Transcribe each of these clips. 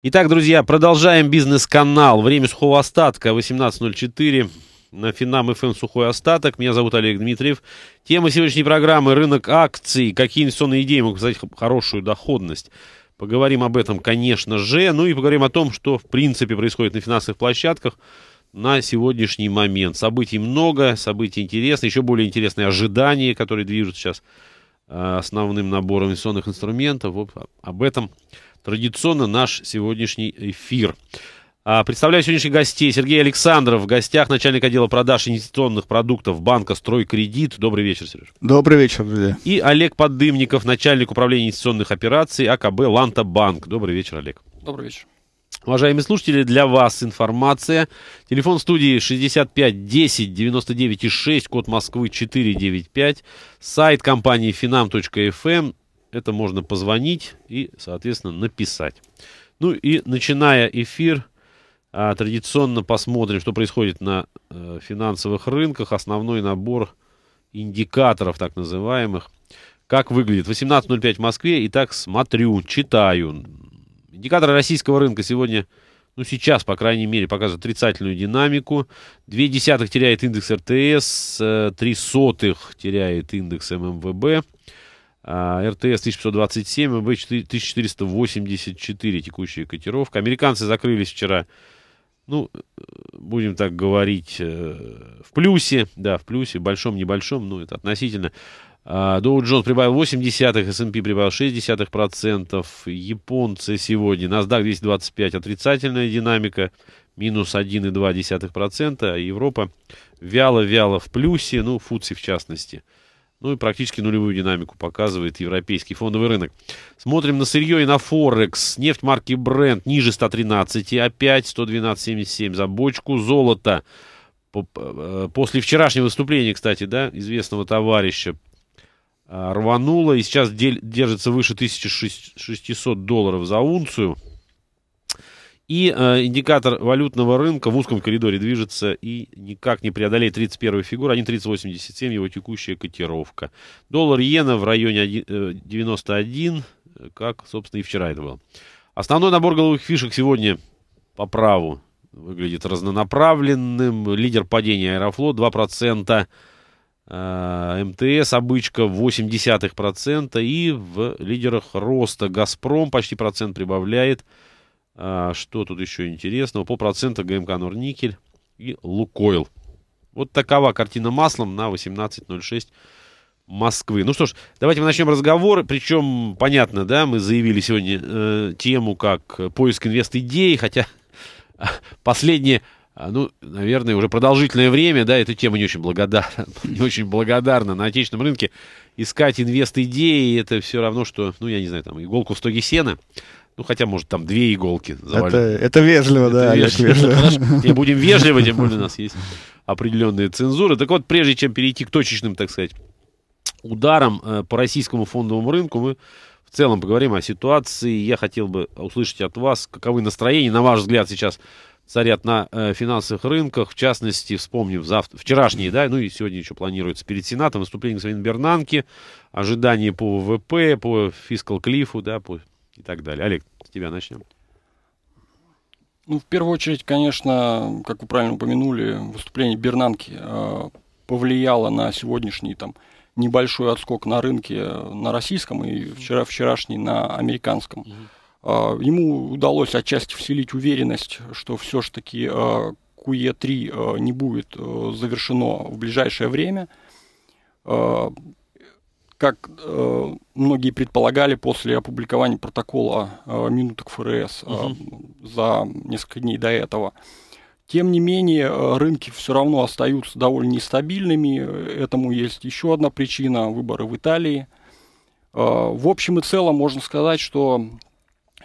Итак, друзья, продолжаем бизнес-канал. Время сухого остатка 18.04 на Финам ФМ эм «Сухой остаток». Меня зовут Олег Дмитриев. Тема сегодняшней программы – рынок акций. Какие инвестиционные идеи могут создать хорошую доходность? Поговорим об этом, конечно же. Ну и поговорим о том, что в принципе происходит на финансовых площадках на сегодняшний момент. Событий много, событий интересны, еще более интересные ожидания, которые движут сейчас а, основным набором инвестиционных инструментов. Вот а, об этом традиционно наш сегодняшний эфир. А, представляю сегодняшних гостей. Сергей Александров в гостях, начальник отдела продаж инвестиционных продуктов банка «Стройкредит». Добрый вечер, Сереж. Добрый вечер, друзья. И Олег Поддымников, начальник управления инвестиционных операций АКБ «Ланта Банк». Добрый вечер, Олег. Добрый вечер. Уважаемые слушатели, для вас информация. Телефон студии 65 10 99 6, код Москвы 495, сайт компании finam.fm это можно позвонить и, соответственно, написать. Ну и начиная эфир, а, традиционно посмотрим, что происходит на э, финансовых рынках. Основной набор индикаторов, так называемых. Как выглядит? 18.05 в Москве. Итак, смотрю, читаю. Индикаторы российского рынка сегодня ну, сейчас, по крайней мере, показывает отрицательную динамику. Две десятых теряет индекс РТС, э, три сотых теряет индекс ММВБ. Эм РТС 1527, МБ 1484 текущая котировка. Американцы закрылись вчера, ну, будем так говорить, э, в плюсе, да, в плюсе, большом, небольшом, ну, это относительно. Доу а, Джонс прибавил 8 десятых, S&P прибавил 6 процентов. Японцы сегодня, NASDAQ 225, отрицательная динамика, минус 1,2 десятых процента. А Европа вяло-вяло в плюсе, ну, Фудси в частности ну и практически нулевую динамику показывает европейский фондовый рынок. Смотрим на сырье и на Форекс. Нефть марки Brent ниже 113, опять 112,77 за бочку. Золото э, после вчерашнего выступления, кстати, да, известного товарища а, рвануло и сейчас держится выше 1600 долларов за унцию. И э, индикатор валютного рынка в узком коридоре движется и никак не преодолеет 31 фигур, 1.3087 его текущая котировка. Доллар иена в районе 91, э, как, собственно, и вчера это было. Основной набор голубых фишек сегодня по праву выглядит разнонаправленным. Лидер падения Аэрофлот 2%. Э, МТС обычка 0,8% и в лидерах роста Газпром почти процент прибавляет. А, что тут еще интересного? По проценту ГМК Норникель и Лукойл. Вот такова картина маслом на 18.06 Москвы. Ну что ж, давайте мы начнем разговор. Причем, понятно, да, мы заявили сегодня э, тему как поиск инвест-идей, хотя последнее, ну, наверное, уже продолжительное время, да, эта тема не очень благодарна, не очень благодарна на отечественном рынке. Искать инвест-идеи, это все равно, что, ну, я не знаю, там, иголку в стоге сена. Ну, хотя, может, там две иголки завалить. Это, это вежливо, это да. Вежливо. вежливо. будем вежливы, тем более у нас есть определенные цензуры. Так вот, прежде чем перейти к точечным, так сказать, ударам э, по российскому фондовому рынку, мы в целом поговорим о ситуации. Я хотел бы услышать от вас, каковы настроения, на ваш взгляд, сейчас царят на э, финансовых рынках. В частности, вспомним завтра, вчерашние, да, ну и сегодня еще планируется перед Сенатом выступление господин Бернанки, ожидания по ВВП, по фискал-клифу, да, по и так далее. Олег, с тебя начнем. Ну, в первую очередь, конечно, как вы правильно упомянули, выступление Бернанки э, повлияло на сегодняшний там небольшой отскок на рынке э, на российском и вчера вчерашний на американском. Mm-hmm. Э, ему удалось отчасти вселить уверенность, что все же таки э, QE3 э, не будет э, завершено в ближайшее время. Э, как э, многие предполагали после опубликования протокола э, минуток ФРС э, угу. за несколько дней до этого. Тем не менее, э, рынки все равно остаются довольно нестабильными. Этому есть еще одна причина – выборы в Италии. Э, в общем и целом можно сказать, что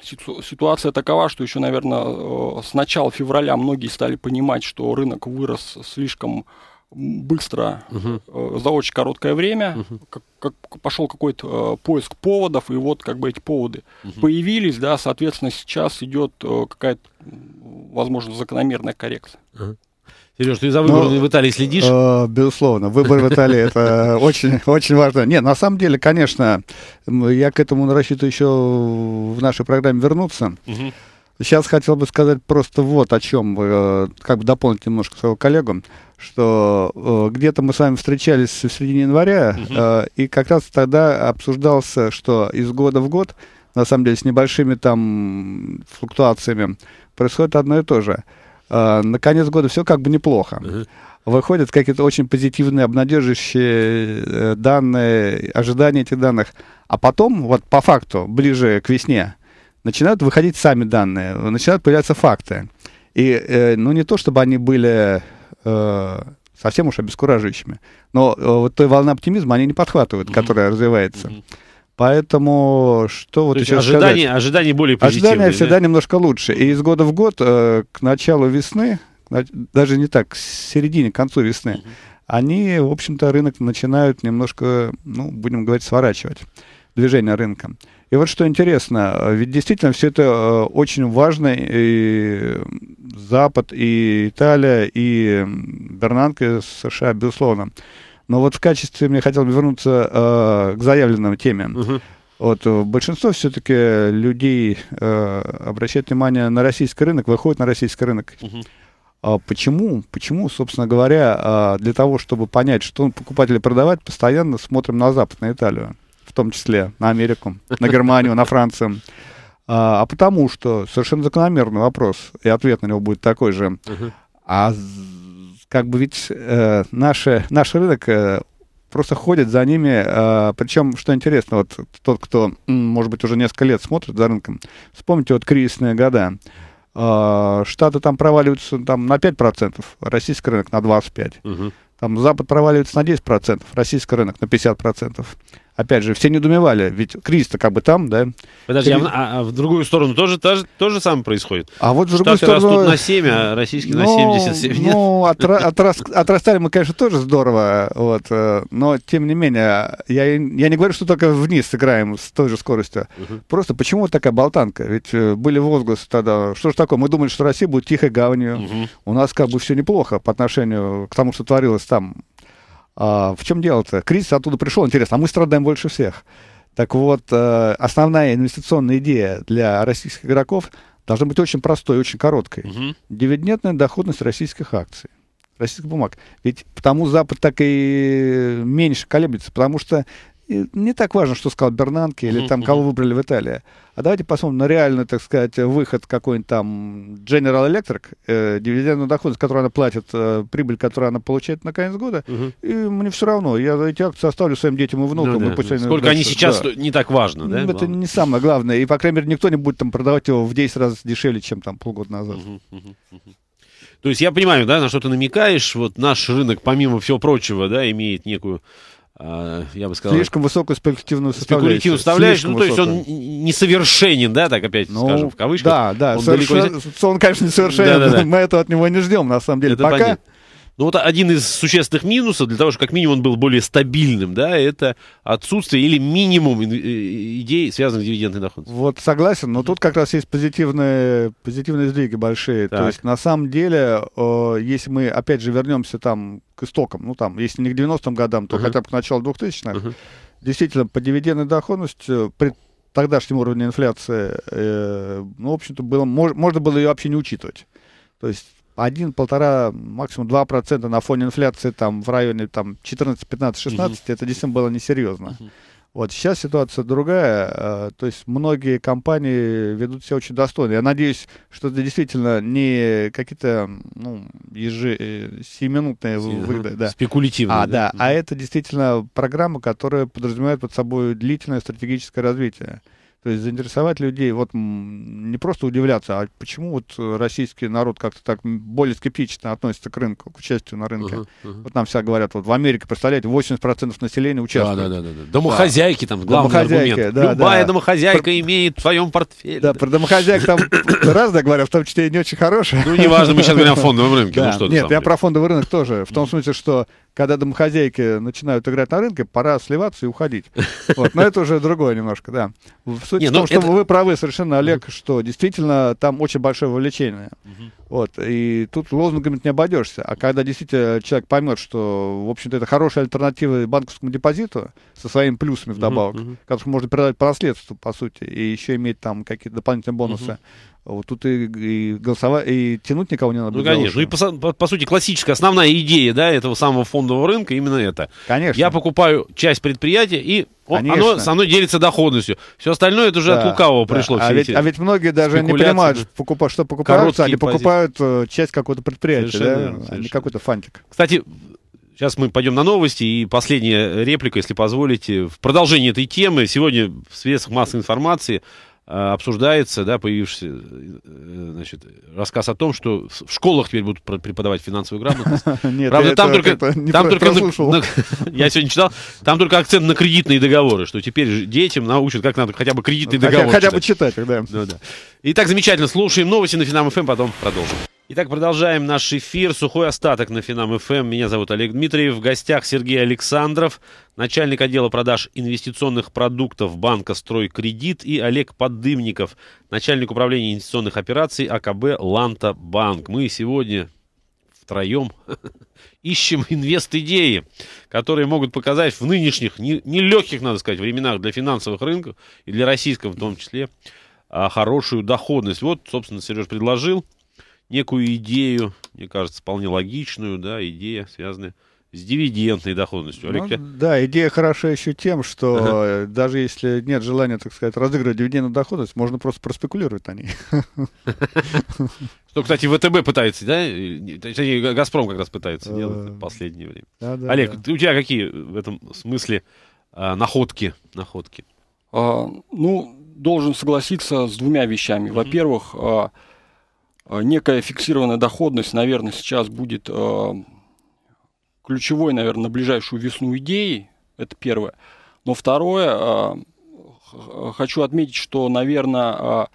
ситуация такова, что еще, наверное, э, с начала февраля многие стали понимать, что рынок вырос слишком быстро, угу. за очень короткое время, угу. как, как пошел какой-то э, поиск поводов, и вот как бы эти поводы угу. появились, да, соответственно, сейчас идет э, какая-то, возможно, закономерная коррекция. Угу. Сереж, ты за выборы ну, в Италии следишь? Э, безусловно, выбор в Италии это очень, очень важно. Нет, на самом деле, конечно, я к этому рассчитываю еще в нашей программе вернуться. Угу. Сейчас хотел бы сказать просто вот о чем, э, как бы дополнить немножко своего коллегу, что э, где-то мы с вами встречались в середине января, угу. э, и как раз тогда обсуждался, что из года в год, на самом деле с небольшими там флуктуациями, происходит одно и то же. Э, на конец года все как бы неплохо. Угу выходят какие-то очень позитивные, обнадеживающие э, данные, ожидания этих данных. А потом, вот по факту, ближе к весне, начинают выходить сами данные, начинают появляться факты. И, э, ну, не то, чтобы они были э, совсем уж обескураживающими, но э, вот той волны оптимизма они не подхватывают, mm-hmm. которая развивается. Mm-hmm. Поэтому что вот То еще ожидания, сказать? Ожидания более позитивные. Ожидания всегда немножко лучше. И из года в год э, к началу весны, даже не так, к середине, к концу весны, mm-hmm. они, в общем-то, рынок начинают немножко, ну, будем говорить, сворачивать движение рынка. И вот что интересно, э, ведь действительно все это э, очень важно, и Запад, и Италия, и Бернанка, США, безусловно. Но вот в качестве, мне хотелось бы вернуться э, к заявленной теме. Угу. Вот, э, большинство все-таки людей э, обращает внимание на российский рынок, выходит на российский рынок. Угу. А почему? Почему, собственно говоря, для того, чтобы понять, что покупатели продавать, постоянно смотрим на Запад, на Италию в том числе на Америку, на Германию, на Францию. А, а потому что совершенно закономерный вопрос, и ответ на него будет такой же. А как бы ведь э, наши, наш рынок э, просто ходит за ними. Э, причем, что интересно, вот тот, кто, может быть, уже несколько лет смотрит за рынком, вспомните вот кризисные года. Э, Штаты там проваливаются там, на 5%, российский рынок на 25%. Угу. Там Запад проваливается на 10%, российский рынок на 50% опять же, все недоумевали, ведь кризис-то как бы там, да? Подожди, кризис... а, а в другую сторону тоже то же, то же самое происходит? А вот в другую Штаты сторону... растут на 7, а российские ну, на 77, нет? Ну, отра- отрас- отрастали мы, конечно, тоже здорово, вот, э, но тем не менее, я, я не говорю, что только вниз сыграем с той же скоростью. Угу. Просто почему такая болтанка? Ведь э, были возгласы тогда, что же такое, мы думали, что Россия будет тихой гаванью, угу. у нас как бы все неплохо по отношению к тому, что творилось там. А, в чем дело-то? Кризис оттуда пришел, интересно, а мы страдаем больше всех. Так вот, э, основная инвестиционная идея для российских игроков должна быть очень простой, очень короткой. Угу. Дивидендная доходность российских акций, российских бумаг. Ведь потому Запад так и меньше колеблется, потому что и не так важно, что сказал Бернанке или там кого выбрали в Италии. А давайте посмотрим на реальный, так сказать, выход какой-нибудь там General Electric, э, дивидендную доходность, которую она платит, э, прибыль, которую она получает на конец года. Угу. И мне все равно, я эти акции оставлю своим детям и внукам. Ну, да. и пусть они Сколько дальше, они сейчас, да. не так важно, да? Это главное. не самое главное. И, по крайней мере, никто не будет там продавать его в 10 раз дешевле, чем там полгода назад. Угу, угу, угу. То есть я понимаю, да, на что ты намекаешь. Вот наш рынок, помимо всего прочего, да, имеет некую а, я бы сказал... Слишком высокую спекулятивную составляющую. Спекулятивную составляющую, ну, то есть он несовершенен, да, так опять ну, скажем, в кавычках. Да, да, он, совершен... далеко... он конечно, несовершенен, да, да, да. мы этого от него не ждем, на самом деле. Это Пока... Понятно. Ну вот один из существенных минусов для того, чтобы как минимум он был более стабильным, да, это отсутствие или минимум э, идей, связанных с дивидендной доходностью. Вот согласен, но тут как раз есть позитивные, позитивные сдвиги большие. Так. То есть на самом деле, э, если мы опять же вернемся там к истокам, ну там, если не к 90-м годам, то uh-huh. хотя бы к началу 2000-х, uh-huh. действительно по дивидендной доходности при тогдашнем уровне инфляции, э, ну, в общем-то, было, мож, можно было ее вообще не учитывать. То есть 1, полтора, максимум 2 процента на фоне инфляции там в районе там 14, 15, 16, угу. это действительно было несерьезно. Угу. Вот сейчас ситуация другая, э, то есть многие компании ведут себя очень достойно. Я надеюсь, что это действительно не какие-то ну, ежи, э, выгоды. Да. Спекулятивные. А, да? да, а это действительно программа, которая подразумевает под собой длительное стратегическое развитие. То есть заинтересовать людей, вот не просто удивляться, а почему вот э, российский народ как-то так более скептично относится к рынку, к участию на рынке. Uh-huh, uh-huh. Вот нам все говорят, вот в Америке, представляете, 80% населения участвует. Да, да, да, да. Домохозяйки да. там, главный домохозяйки, аргумент. Да, Любая да. домохозяйка про... имеет в своем портфеле. Да, про домохозяек там разное говорят, в том числе и не очень хорошее. Ну, неважно, мы сейчас говорим о фондовом рынке. Ну, что Нет, я про фондовый рынок тоже. В том смысле, что когда домохозяйки начинают играть на рынке, пора сливаться и уходить. Вот. Но это уже другое немножко, да. Суть Не, в ну том, что это... вы правы совершенно, Олег, что действительно там очень большое вовлечение. Угу. Вот. И тут лозунгами не обойдешься. А когда действительно человек поймет, что, в общем-то, это хорошая альтернатива банковскому депозиту со своими плюсами вдобавок, uh-huh, uh-huh. которых можно передать по наследству, по сути, и еще иметь там какие-то дополнительные бонусы, uh-huh. Вот тут и, и голосовать, и тянуть никого не надо. Ну, конечно. Ну, и по, по, по сути, классическая основная идея да, этого самого фондового рынка именно это. Конечно. Я покупаю часть предприятия и он, оно, оно делится доходностью. Все остальное это уже да, от лукавого да. пришло. А ведь, а ведь многие даже не понимают, покупа, что покупают, они э, покупают часть какого-то предприятия, да? а не какой-то фантик. Кстати, сейчас мы пойдем на новости, и последняя реплика, если позволите, в продолжении этой темы. Сегодня в средствах массовой информации Э, обсуждается, да, появившийся э, значит, рассказ о том, что в школах теперь будут преподавать финансовую грамотность. Нет, Правда, там только... Там только я сегодня читал, там только акцент на кредитные договоры, что теперь детям научат, как надо хотя бы кредитный договор Хотя бы читать, да. И так замечательно. Слушаем новости на Финам Финам.ФМ, эм, потом продолжим. Итак, продолжаем наш эфир. Сухой остаток на Финам ФМ. Эм. Меня зовут Олег Дмитриев. В гостях Сергей Александров, начальник отдела продаж инвестиционных продуктов банка «Стройкредит» и Олег Поддымников, начальник управления инвестиционных операций АКБ «Ланта Банк». Мы сегодня втроем ищем инвест-идеи, которые могут показать в нынешних, нелегких, надо сказать, временах для финансовых рынков и для российского в том числе, а, хорошую доходность. Вот, собственно, Сереж предложил некую идею, мне кажется, вполне логичную, да, идея, связанная с дивидендной доходностью. Ну, Олег, да, идея хороша еще тем, что ага. Э, даже если нет желания, так сказать, разыгрывать дивидендную доходность, можно просто проспекулировать на ней. Что, кстати, ВТБ пытается, да? Точнее, Газпром как раз пытается э, делать в последнее время. Олег, у тебя какие в этом смысле а, находки? находки? А, ну, должен согласиться с двумя вещами. Во-первых, а, Э, некая фиксированная доходность, наверное, сейчас будет э, ключевой, наверное, на ближайшую весну идеи. Это первое. Но второе, э, хочу отметить, что, наверное,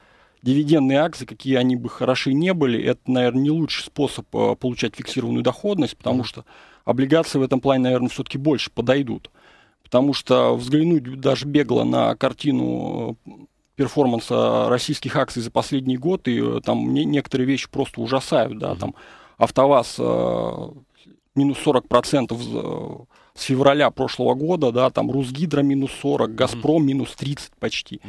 дивидендные акции, какие они бы хороши не были, это, наверное, не лучший способ получать фиксированную доходность, потому что облигации в этом плане, наверное, все-таки больше подойдут. Потому что взглянуть даже бегло на картину перформанса российских акций за последний год, и э, там некоторые вещи просто ужасают, да, там АвтоВАЗ э, минус 40% э, с февраля прошлого года, да, там Русгидро минус 40, Газпром минус 30 почти.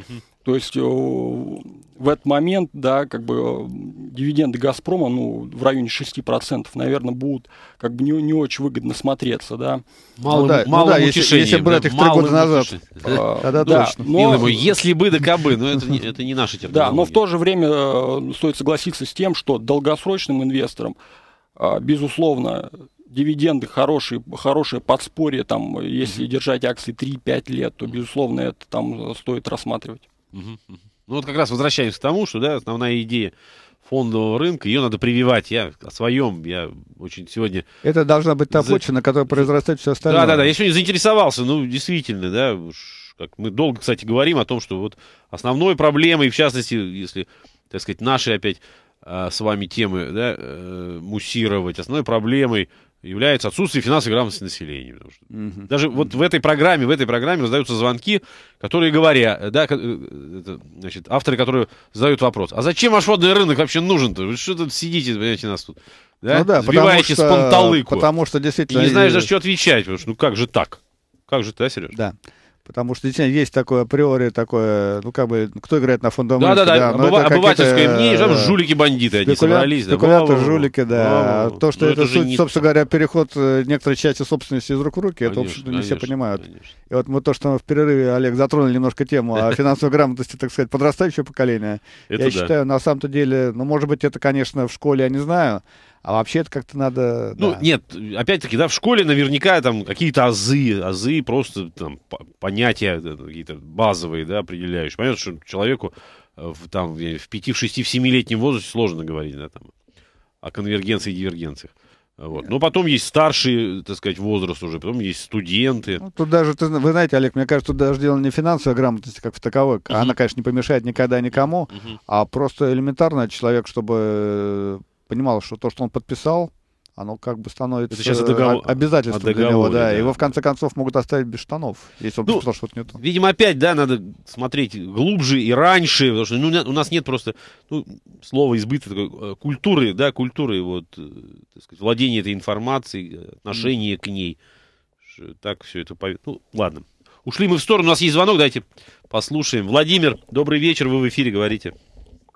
То есть э, в этот момент, да, как бы э, дивиденды «Газпрома», ну, в районе 6%, наверное, будут как бы не, не очень выгодно смотреться, да. Малым, ну, да, ну малым ну, да, если, если брать их три года назад. Э, тогда да, точно. Но, думаю, если бы да кабы, но это, это не наша терминология. Да, но в то же время стоит согласиться с тем, что долгосрочным инвесторам, безусловно, дивиденды хорошие, хорошее подспорье, там, если mm-hmm. держать акции 3-5 лет, то, безусловно, это там стоит рассматривать. Ну вот как раз возвращаюсь к тому, что да, основная идея фондового рынка, ее надо прививать. Я о своем, я очень сегодня... Это должна быть та почва, на которой произрастает все остальное. Да-да-да, я сегодня заинтересовался, ну, действительно, да, уж как мы долго, кстати, говорим о том, что вот основной проблемой, в частности, если, так сказать, наши опять а, с вами темы, да, э, муссировать, основной проблемой является отсутствие финансовой грамотности населения. Потому что угу. Даже угу. вот в этой программе, в этой программе раздаются звонки, которые говорят, да, э, это, значит, авторы, которые задают вопрос, а зачем ваш водный рынок вообще нужен-то? Вы что тут сидите, понимаете, нас тут, да? Ну да, Сбиваете потому что, с панталыку. Потому что действительно... И не знаешь за что отвечать, потому что ну как же так? Как же ты, да, Сереж? Да. Потому что действительно есть такое априори, такое, ну как бы, кто играет на фондовом рынке? Да, да, да, Обыва- обывательское мнение, там э, жулики-бандиты они собрались. Спекуляты, да. жулики, да. А, то, что ну, это, это суть, собственно говоря, переход э, некоторой части собственности из рук в руки, конечно, это, в общем-то, не конечно, все понимают. Конечно. И вот мы то, что мы в перерыве, Олег, затронули немножко тему о финансовой грамотности, так сказать, подрастающего поколения. я считаю, на самом-то деле, ну, может быть, это, конечно, в школе, я не знаю, а вообще это как-то надо... Ну, да. нет, опять-таки, да, в школе наверняка там какие-то азы, азы просто там понятия э, какие-то базовые, да, определяющие. Понятно, что человеку э, в, там, в 5, в 6, в 7-летнем возрасте сложно говорить, да, там, о конвергенции и дивергенциях. Вот. Но потом есть старший, так сказать, возраст уже, потом есть студенты. Ну, тут даже, вы знаете, Олег, мне кажется, тут даже дело не финансовая грамотность как в таковой. Она, конечно, не помешает никогда никому, а просто элементарно человек, чтобы э, понимал, что то, что он подписал, оно как бы становится это сейчас договор... обязательством договоре, для него, да. да. Его в конце концов могут оставить без штанов, если он ну, писал что-то не то. Видимо, опять, да, надо смотреть глубже и раньше, потому что ну, у нас нет просто ну, слова избытка такой, э, культуры, да, культуры, вот, э, так сказать, владения этой информацией, э, отношения mm. к ней. Так все это... Пов... Ну, ладно. Ушли мы в сторону, у нас есть звонок, давайте послушаем. Владимир, добрый вечер, вы в эфире говорите.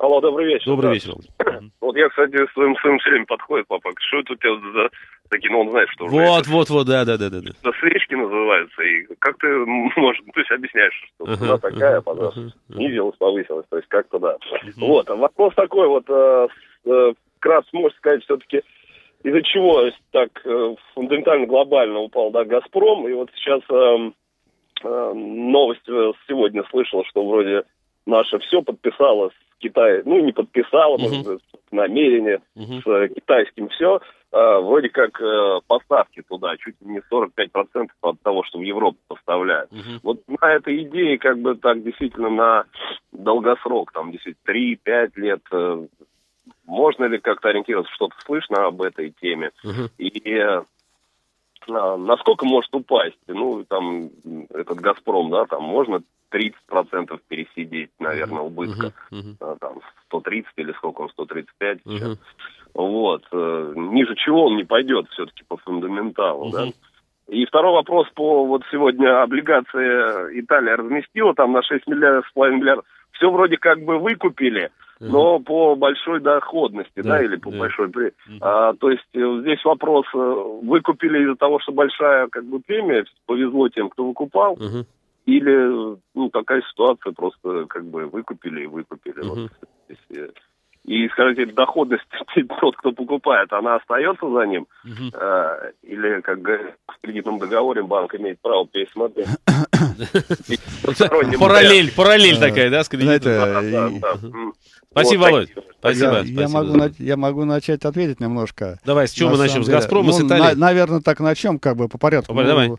Алло, добрый вечер. Добрый да. вечер. Вот я, кстати, своим своим все подходит, папа, что это у тебя за такие, ну он знает, что Вот, вот, вот, да, да, да, да. да. Свечки называются, и как ты можешь, то есть объясняешь, что uh-huh, цена такая, uh-huh, пожалуйста, uh-huh. снизилась, повысилась, то есть как-то да. Uh-huh. Вот, а вопрос такой, вот, э, э, как раз можешь сказать все-таки, из-за чего так э, фундаментально, глобально упал, да, «Газпром», и вот сейчас э, э, новость э, сегодня слышала, что вроде наше все подписало с Китай, ну, не подписала, угу. может быть, намерение угу. с э, китайским все, а, вроде как э, поставки туда чуть не 45% от того, что в Европу поставляют. Угу. Вот на этой идее, как бы так действительно на долгосрок, там, действительно, 3-5 лет э, можно ли как-то ориентироваться, что-то слышно об этой теме. Угу. И насколько может упасть? Ну, там, этот «Газпром», да, там можно 30% пересидеть, наверное, убытка. Uh-huh, uh-huh. Там 130 или сколько он, 135 uh-huh. сейчас. Вот. Э, ниже чего он не пойдет все-таки по фундаменталу, uh-huh. да? И второй вопрос по вот сегодня облигации Италия разместила там на 6 миллиардов, с половиной миллиардов. Все вроде как бы выкупили, но по большой доходности, да, да или по да. большой. mm А, то есть э, здесь вопрос, э, выкупили из-за того, что большая как бы премия, повезло тем, кто выкупал, mm или ну, такая ситуация, просто как бы выкупили и выкупили. mm Вот, здесь, и, скажите, доходность тот, типа, кто покупает, она остается за ним? Угу. Э, или, как в кредитном договоре, банк имеет право пересмотреть? Параллель, параллель такая, да, с Спасибо, Володь. Спасибо. Я, могу, я могу начать ответить немножко. Давай, с чего мы начнем? С «Газпрома», ну, с Италии? наверное, так начнем, как бы по порядку. Давай, давай. Ну,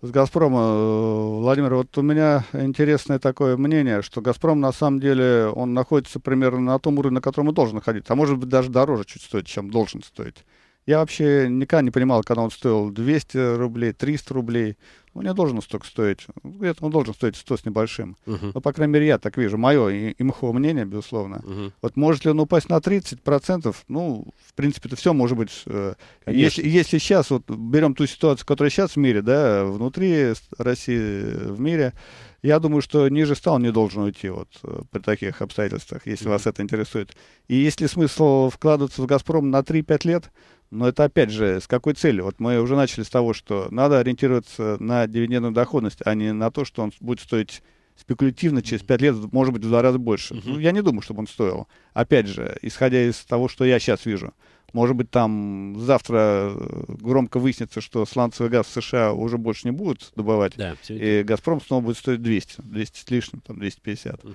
с «Газпрома». Э, Владимир, вот у меня интересное такое мнение, что «Газпром» на самом деле, он находится примерно на том уровне, на котором он должен находиться, а может быть даже дороже чуть стоит, чем должен стоить. Я вообще никогда не понимал, когда он стоил 200 рублей, 300 рублей у меня должен столько стоить, где-то он должен стоить 100 с небольшим. Uh-huh. Ну, по крайней мере, я так вижу, мое и, и мхо мнение, безусловно. Uh-huh. Вот может ли он упасть на 30%? Ну, в принципе, это все может быть. Э, если, если сейчас, вот берем ту ситуацию, которая сейчас в мире, да, внутри России, в мире, я думаю, что ниже стал не должен уйти вот э, при таких обстоятельствах, если mm-hmm. вас это интересует. И если смысл вкладываться в «Газпром» на 3-5 лет, но это опять же, с какой целью? Вот мы уже начали с того, что надо ориентироваться на дивидендную доходность, а не на то, что он будет стоить спекулятивно через 5 лет, может быть, в два раза больше. Uh-huh. Ну, я не думаю, чтобы он стоил. Опять же, исходя из того, что я сейчас вижу. Может быть, там завтра э, громко выяснится, что сланцевый газ в США уже больше не будут добывать, да, и «Газпром» снова будет стоить 200, 200 с лишним, там 250. Uh-huh.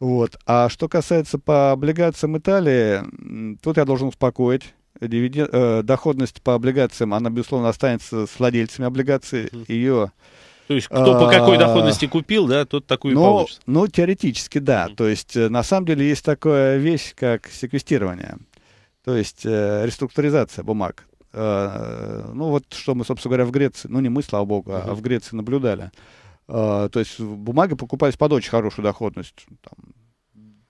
Вот. А что касается по облигациям Италии, тут я должен успокоить дивиден... э, доходность по облигациям, она, безусловно, останется с владельцами облигаций. Угу. Ее то есть кто по какой а, доходности купил, да, тот такую ну, получит. Ну, теоретически, да. Mm-hmm. То есть э, на самом деле есть такая вещь, как секвестирование, то есть э, реструктуризация бумаг. Э, ну, вот что мы, собственно говоря, в Греции, ну, не мы, слава богу, mm-hmm. а в Греции наблюдали. Э, то есть бумаги покупались под очень хорошую доходность, там,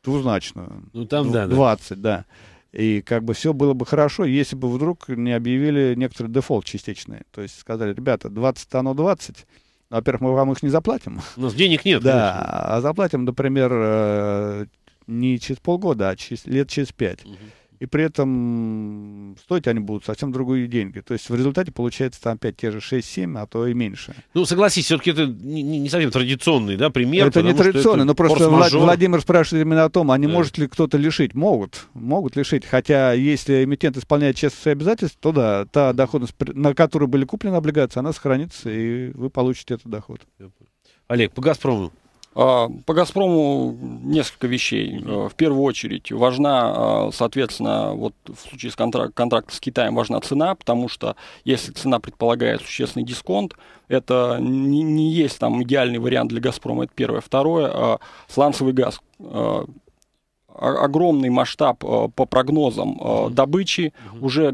двузначную. Ну, там, 20, да. 20, да. да. И как бы все было бы хорошо, если бы вдруг не объявили некоторый дефолт частичный. То есть сказали, ребята, 20 оно 20, во-первых, мы вам их не заплатим. У ну, нас денег нет. Да, конечно. а заплатим, например, э, не через полгода, а через, лет через пять. Угу и при этом стоить они будут совсем другие деньги. То есть в результате получается там опять те же 6-7, а то и меньше. Ну, согласись, все-таки это не, не совсем традиционный да, пример. Это не традиционный, это но просто Влад, Владимир спрашивает именно о том, а не да. может ли кто-то лишить? Могут, могут лишить. Хотя если эмитент исполняет честные обязательства, то да, та доходность, на которую были куплены облигации, она сохранится, и вы получите этот доход. Олег, по «Газпрому» А, по «Газпрому» несколько вещей. Э, в первую очередь важна, э, соответственно, вот в случае с контрак- контракта с Китаем важна цена, потому что если цена предполагает существенный дисконт, это не, не есть там идеальный вариант для «Газпрома», это первое. Второе, э, сланцевый газ огромный масштаб по прогнозам добычи. Уже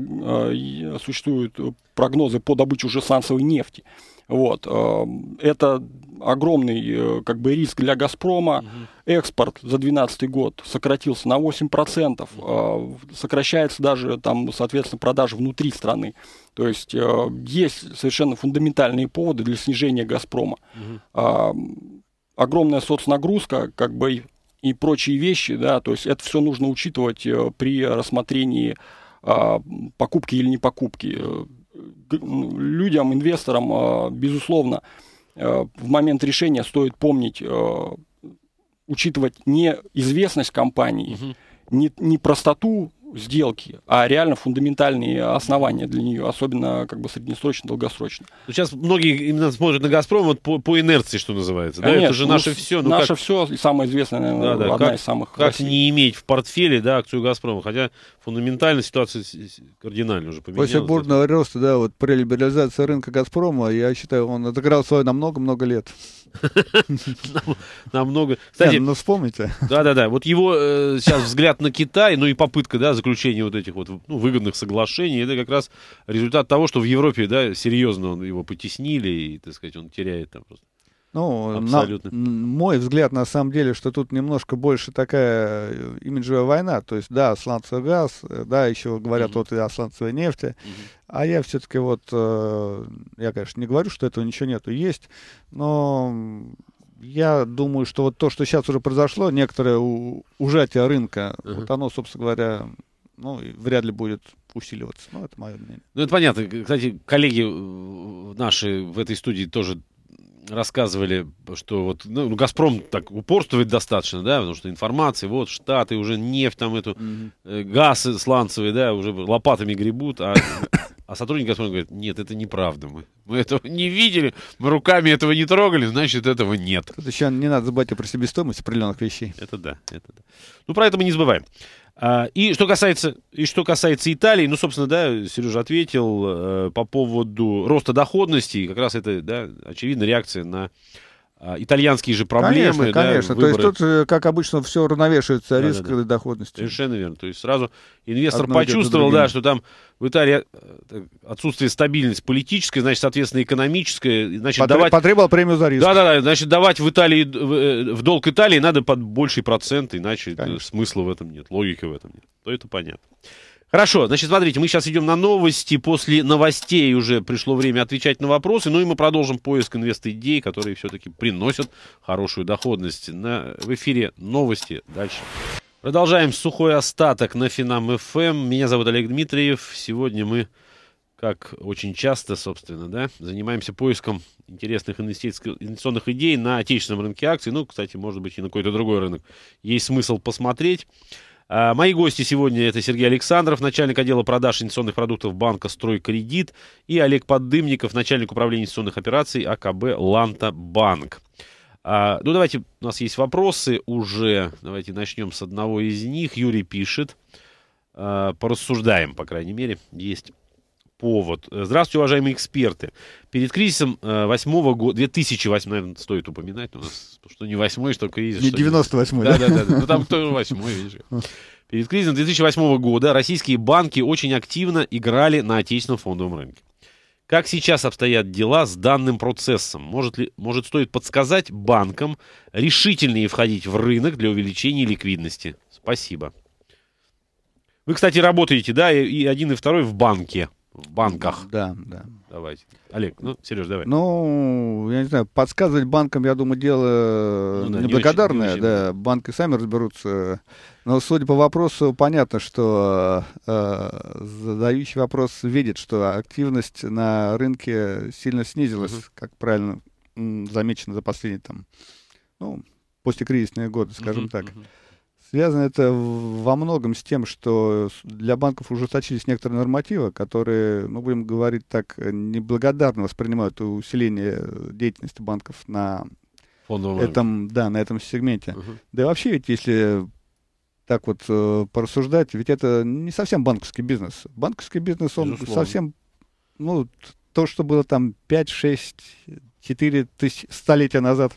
существуют прогнозы по добыче уже сланцевой нефти. Вот. Эм, это огромный э, как бы риск для «Газпрома». Экспорт за 2012 год сократился на 8%. Угу. Сокращается даже, там, соответственно, продажи внутри страны. То есть э, есть совершенно фундаментальные поводы для снижения «Газпрома». Огромная соцнагрузка, как бы и прочие вещи, да, то есть это все нужно учитывать э, при рассмотрении а, покупки или не покупки ну, людям, инвесторам, а, безусловно, э, в момент решения стоит помнить, э, учитывать неизвестность компании, угу. не, не простоту сделки, а реально фундаментальные основания для нее, особенно как бы среднесрочно, долгосрочно. Ну, сейчас многие именно смотрят на «Газпром» вот по, по инерции, что называется. Да, да? Нет, это же ну, наше все. Ну, наше как... все, самое известное, наверное, да, да. одна как, из самых. Как не иметь в портфеле да, акцию «Газпрома», хотя фундаментально ситуация кардинально уже поменялась. После бурного роста, да, вот при либерализации рынка «Газпрома», я считаю, он отыграл свое на много-много лет. Намного... Кстати, ну вспомните. Да-да-да, вот его э, сейчас взгляд на Китай, ну и попытка, да, заключения вот этих вот ну, выгодных соглашений, это как раз результат того, что в Европе, да, серьезно его потеснили, и, так сказать, он теряет там просто ну, Абсолютно. На, мой взгляд, на самом деле, что тут немножко больше такая э, имиджевая война. То есть, да, сланцевый газ, э, да, еще говорят mm-hmm. вот и о сланцевой нефти. Mm-hmm. А я все-таки вот, э, я, конечно, не говорю, что этого ничего нету. Есть, но я думаю, что вот то, что сейчас уже произошло, некоторое ужатие рынка, uh-huh. вот оно, собственно говоря, ну, вряд ли будет усиливаться. Ну, это мое мнение. Ну, это понятно. Кстати, коллеги наши в этой студии тоже рассказывали, что вот ну, ну, Газпром так упорствует достаточно, да, потому что информации, вот Штаты уже нефть там эту, mm-hmm. газ сланцевый, да, уже лопатами гребут, а а сотрудник Газпрома говорит, нет, это неправда. Мы, мы этого не видели, мы руками этого не трогали, значит, этого нет. Тут еще не надо забывать про себестоимость определенных вещей. Это да, это да. Ну, про это мы не забываем. А, и, что касается, и что касается Италии, ну, собственно, да, Сережа ответил э, по поводу роста доходности. Как раз это, да, очевидная реакция на а, итальянские же проблемы. Конечно, да, конечно. Выборы. То есть тут, как обычно, все уравновешивается да, риск да, да. и доходность. Совершенно верно. То есть сразу инвестор Одно почувствовал, да, что там в Италии э, отсутствие стабильности политической, значит, соответственно, экономической. Значит, Потр... давать... Потребовал премию за риск. Да-да-да, значит, давать в Италии, э, в долг Италии надо под больший процент, иначе э, конечно. смысла в этом нет, логики в этом нет. То это понятно. Хорошо, значит, смотрите, мы сейчас идем на новости. После новостей уже пришло время отвечать на вопросы. Ну и мы продолжим поиск инвест-идей, которые все-таки приносят хорошую доходность. На, в эфире новости. Дальше. Продолжаем сухой остаток на Финам ФМ. Эм. Меня зовут Олег Дмитриев. Сегодня мы, как очень часто, собственно, да, занимаемся поиском интересных инвестиционных идей на отечественном рынке акций. Ну, кстати, может быть, и на какой-то другой рынок. Есть смысл посмотреть. А, мои гости сегодня это Сергей Александров, начальник отдела продаж инвестиционных продуктов банка «Стройкредит» и Олег Поддымников, начальник управления инвестиционных операций АКБ «Ланта Банк». А, ну, давайте, у нас есть вопросы уже. Давайте начнем с одного из них. Юрий пишет. А, порассуждаем, по крайней мере. Есть повод. Э, здравствуйте, уважаемые эксперты. Перед кризисом 8 года, 2008, наверное, стоит упоминать, у нас, что не 8 что кризис. Не 98 да? Да, да, да. Ну там кто 8 видишь. Перед кризисом 2008 года российские банки очень активно играли на отечественном фондовом рынке. Как сейчас обстоят дела с данным процессом? Может, ли, может стоит подсказать банкам решительнее входить в рынок для увеличения ликвидности? Спасибо. Вы, кстати, работаете, да, и один, и второй в банке в банках. Да, да. Давайте. Олег, ну, Сереж, давай. Ну, я не знаю, подсказывать банкам, я думаю, дело ну, да, неблагодарное. Не очень, не очень, да. банки сами разберутся. Но, судя по вопросу, понятно, что э, задающий вопрос видит, что активность на рынке сильно снизилась, угу. как правильно замечено за последние там, ну, после годы, скажем угу, так. Угу. Связано это во многом с тем, что для банков ужесточились некоторые нормативы, которые, мы ну, будем говорить так, э, неблагодарно воспринимают усиление деятельности банков на Фондовом этом, рынке. да, на этом сегменте. Угу. Да и вообще ведь, если так вот э, порассуждать, ведь это не совсем банковский бизнес. Банковский бизнес, он Безусловно. совсем, ну, то, что было там 5, 6, 4 тысяч, столетия назад,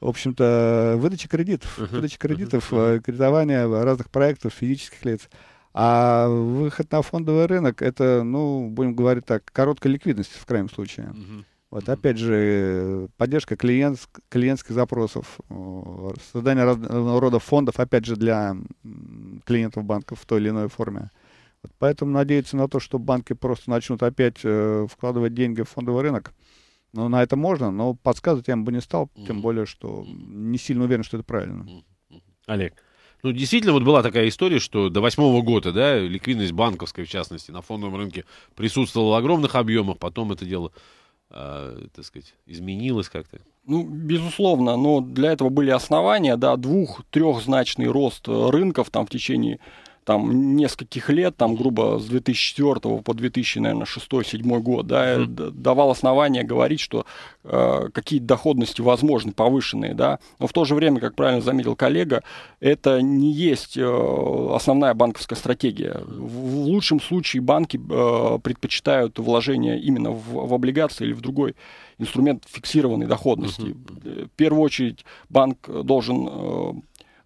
в общем-то, выдача кредитов, uh-huh. выдачи кредитов, uh-huh. Э, кредитования разных проектов физических лиц. А выход на фондовый рынок — это, ну, будем говорить так, короткая ликвидность в крайнем случае. Uh-huh. Вот, опять же, поддержка клиент, клиентских запросов, э, создание разного э, рода фондов, опять же, для клиентов банков в той или иной форме. Вот поэтому надеяться на то, что банки просто начнут опять э, вкладывать деньги в фондовый рынок — но ну, на это можно, но подсказывать я бы не стал, тем более, что не сильно уверен, что это правильно. Олег. Ну, действительно, вот была такая история, что до восьмого года, да, ликвидность банковской в частности, на фондовом рынке присутствовала в огромных объемах, потом это дело, э, так сказать, изменилось как-то. Ну, безусловно, но для этого были основания, да, двух-трехзначный рост рынков там в течение там нескольких лет, там, грубо, с 2004 по 2006-2007 год, да, mm-hmm. давал основания говорить, что э, какие доходности возможны повышенные, да, но в то же время, как правильно заметил коллега, это не есть э, основная банковская стратегия. В, в лучшем случае банки э, предпочитают вложение именно в, в облигации или в другой инструмент фиксированной доходности. Mm-hmm. В первую очередь банк должен э,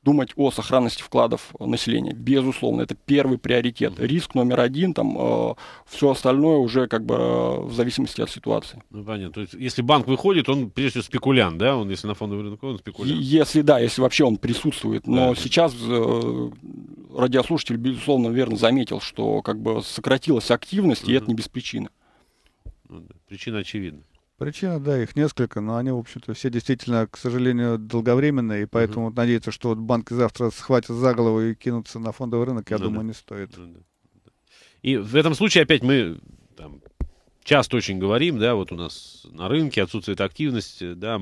думать о сохранности вкладов населения. Безусловно, это первый приоритет. Риск номер один, там э, все остальное уже как бы э, в зависимости от ситуации. Ну, понятно. То есть, если банк выходит, он прежде всего спекулянт, да? Он, если на фондовый рынок, он спекулянт. Если да, если вообще он присутствует. Но да. сейчас э, радиослушатель, безусловно, верно заметил, что как бы сократилась активность, угу. и это не без причины. Ну причина очевидна. Причина, да, их несколько, но они, в общем-то, все действительно, к сожалению, долговременные, и поэтому угу. надеяться, что вот банки завтра схватят за голову и кинутся на фондовый рынок, я да, ну думаю, да. не стоит. Да, ну да. И в этом случае опять мы там, часто очень говорим, да, вот у нас на рынке отсутствует активность, да,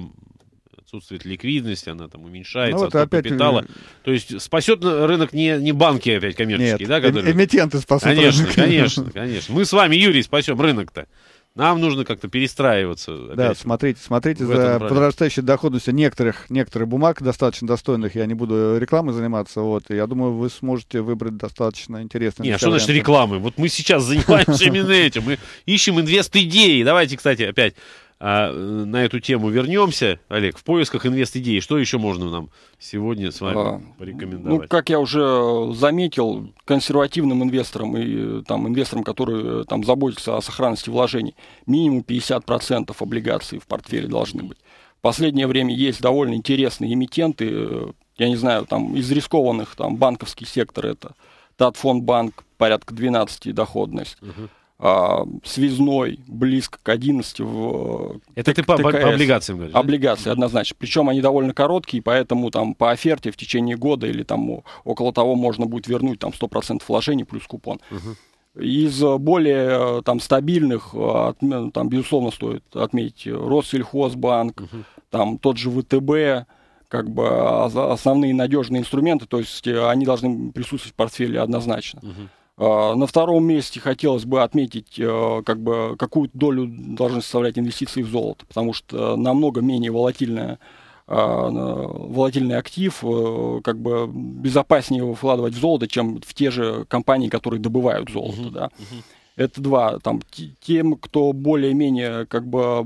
отсутствует ликвидность, она там уменьшается, ну, вот опять... Э, капитала. То есть спасет рынок не, не банки опять коммерческие, Нет, да? Э, которые... Эмитенты спасут Конечно, рынок. конечно, конечно. Мы с вами, Юрий, спасем рынок-то. Нам нужно как-то перестраиваться. Да, смотрите, смотрите за подрастающей доходностью некоторых, некоторых бумаг, достаточно достойных. Я не буду э, рекламой заниматься. Вот, я думаю, вы сможете выбрать достаточно интересные. Нет, а что значит рекламы? Вот мы сейчас занимаемся именно этим. Мы ищем инвест-идеи. Давайте, кстати, опять а э, на эту тему вернемся. Олег, в поисках инвест-идеи, что еще можно нам сегодня с вами а, порекомендовать? Ну, как я уже э, заметил, консервативным инвесторам и э, там, инвесторам, которые там, заботятся о сохранности вложений, минимум 50% облигаций в портфеле должны быть. В последнее время есть довольно интересные эмитенты, я не знаю, там из рискованных, там банковский сектор это Татфондбанк, порядка 12 доходность. Uh-huh. А, связной близко к 11 в э, Это ты по, по облигациям говоришь? Облигации, да? однозначно. Причем они довольно короткие, поэтому там по оферте в течение года или там около того можно будет вернуть там 100% вложений плюс купон. Угу. Из э, более э, там стабильных, там, безусловно, стоит отметить Россельхозбанк, угу. там тот же ВТБ, как бы а, основные надежные инструменты, то есть они должны присутствовать в портфеле однозначно. Угу. А, на втором месте хотелось бы отметить, э, как бы, какую долю должны составлять инвестиции в золото, потому что намного менее волатильная волатильный актив, э, как бы безопаснее его вкладывать в золото, чем в те же компании, которые добывают золото, uh-huh. да. Uh-huh. Это два. Там, тем, кто более-менее как бы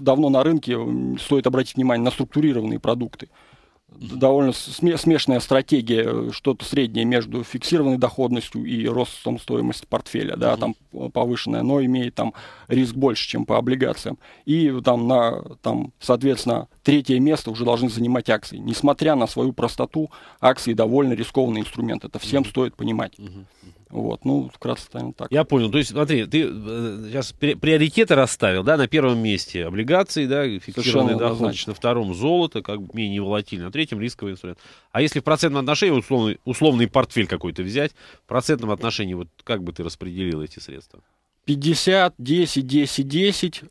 давно на рынке, стоит обратить внимание на структурированные продукты. Uh, довольно смешная стратегия, э, что-то среднее между фиксированной доходностью и ростом стоимости портфеля, да, угу. там э, повышенная, но имеет там риск больше, чем по облигациям. И там на, там, соответственно, третье место уже должны занимать акции. Несмотря на свою простоту, акции довольно рискованный инструмент. Это всем угу. стоит понимать. Угу. Вот, ну, вкратце, станет так. Я понял. То есть, смотри, ты э, сейчас приоритеты расставил, да, на первом месте облигации, да, фиксированные, доход, значит, на втором золото, как бы менее волатильно, на третьем рисковый инструмент. А если в процентном отношении условный, условный портфель какой-то взять, в процентном отношении, вот как бы ты распределил эти средства? 50, 10, 10, 10.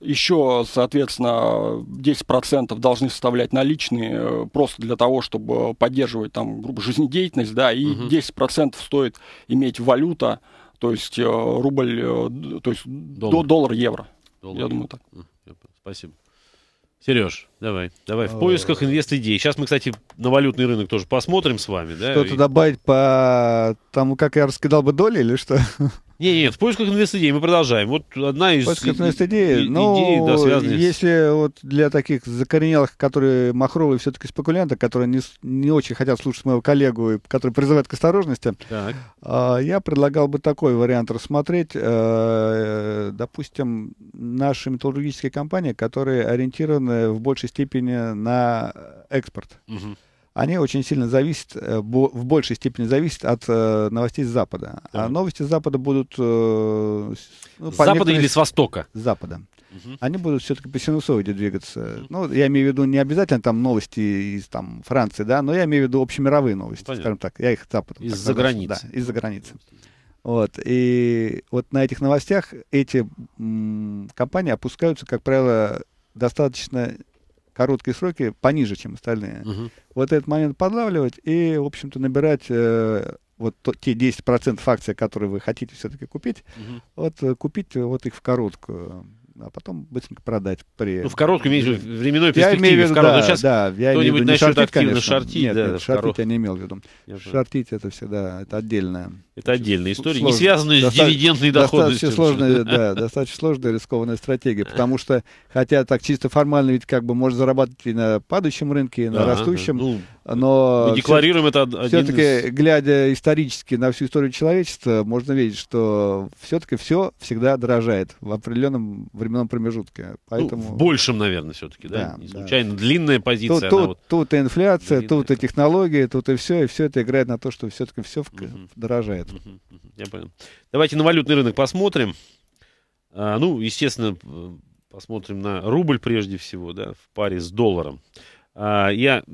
Еще, соответственно, 10% должны составлять наличные э, просто для того, чтобы поддерживать там, грубо, жизнедеятельность, да, и угу. 10% стоит иметь валюта, то есть э, рубль, э, то есть доллар, до, доллар евро. Доллар. Я думаю так. Спасибо. Сереж, Давай, давай. В поисках инвест-идей. Сейчас мы, кстати, на валютный рынок тоже посмотрим с вами. Да? Что-то и... добавить по тому, как я раскидал бы доли или что? Не, нет, в поисках инвест-идей мы продолжаем. Вот одна из поисках инвест-идей, ну, да, если вот для таких закоренелых, которые махровые все-таки спекулянты, которые не, не очень хотят слушать моего коллегу, который призывает к осторожности, так. Э, я предлагал бы такой вариант рассмотреть. Э, э, допустим, наши металлургические компании, которые ориентированы в большей степени на э, экспорт. Угу. Они очень сильно зависят, э, в большей степени зависят от э, новостей с Запада. Да. А новости с Запада будут... Ну, с Запада или с Востока? С Запада. Угу. Они будут все-таки по синусоиде двигаться. Угу. Ну, я имею в виду не обязательно там новости из там, Франции, да, но я имею в виду общемировые новости, Понятно. скажем так. Я их западом. Из-за границы. Да, из-за границы. Вот. И вот на этих новостях эти м, компании опускаются, как правило, достаточно короткие сроки пониже, чем остальные. Угу. Вот этот момент подлавливать и, в общем-то, набирать э, вот то, те 10% акций, которые вы хотите все-таки купить, угу. вот э, купить э, вот их в короткую а потом быстренько продать. При... Ну, в коротком временной перспективе. Я имею в виду, в корот... да, сейчас да, я имею в виду не шортить, активно конечно. шортить. Нет, да, нет шортить корот... я не имел в виду. Я шортить это всегда, это отдельная. Это отдельная история, сложная, не связанная с дивидендной доходностью. Достаточно сложная, да, достаточно сложная рискованная стратегия, потому что, хотя так чисто формально ведь как бы можно зарабатывать и на падающем рынке, и на растущем. Ну, но... Мы декларируем все, это Все-таки, из... глядя исторически на всю историю человечества, можно видеть, что все-таки все всегда дорожает в определенном временном промежутке. Поэтому... Ну, в большем, наверное, все-таки, да? да Не случайно да. длинная позиция. Тут, тут, вот... тут и инфляция, длинная. тут и технологии, тут и все, и все это играет на то, что все-таки все угу. дорожает. Угу. uh Я понял. Давайте на валютный рынок посмотрим. А, ну, естественно, посмотрим на рубль прежде всего, да, в паре с долларом. А, я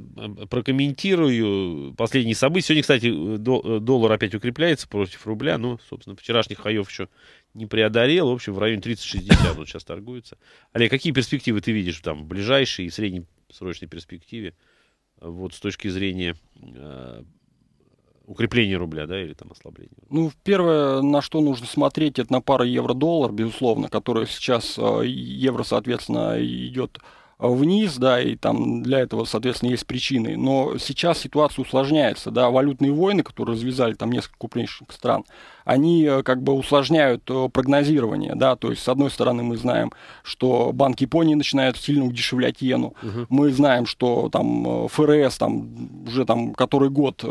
прокомментирую последние события. Сегодня, кстати, э, э, доллар опять укрепляется против рубля. Ну, собственно, вчерашних хаев еще не преодолел. В общем, в районе 30-60 он сейчас торгуется. Олег, какие перспективы ты видишь там в ближайшей и среднесрочной перспективе? Вот с точки зрения э, укрепление рубля, да, или там ослабление? Ну, первое, на что нужно смотреть, это на пару евро-доллар, безусловно, которая сейчас евро, соответственно, идет вниз, да, и там для этого, соответственно, есть причины. Но сейчас ситуация усложняется, да, валютные войны, которые развязали там несколько крупнейших стран, они э, как бы усложняют э, прогнозирование, да, то есть, с одной стороны, мы знаем, что Банк Японии начинает сильно удешевлять иену, угу. мы знаем, что там э, ФРС там уже там который год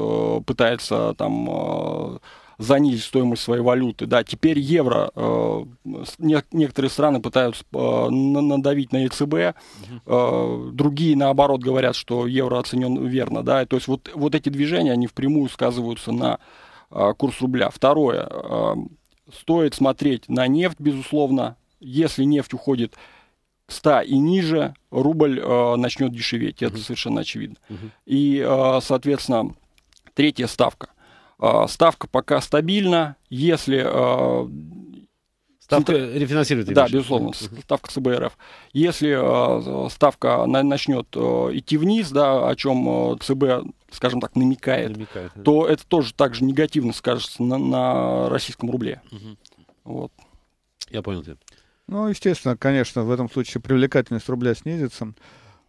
пытается там занизить стоимость своей валюты. Да, теперь евро, э, некоторые страны пытаются э, надавить на ЕЦБ, э, другие, наоборот, говорят, что евро оценен верно. Да, то есть вот, вот эти движения, они впрямую сказываются на э, курс рубля. Второе, э, стоит смотреть на нефть, безусловно. Если нефть уходит 100 и ниже, рубль э, начнет дешеветь, это uh-huh. совершенно очевидно. Uh-huh. И, э, соответственно, третья ставка – а, ставка пока стабильна. Если а, Ставка рефинансирует. Да, безусловно, ставка ЦБ Если а, ставка начнет идти вниз, да, о чем ЦБ, скажем так, намекает, намекает да. то это тоже также негативно скажется на, на российском рубле. Угу. Вот. Я понял тебя. Ну, естественно, конечно, в этом случае привлекательность рубля снизится.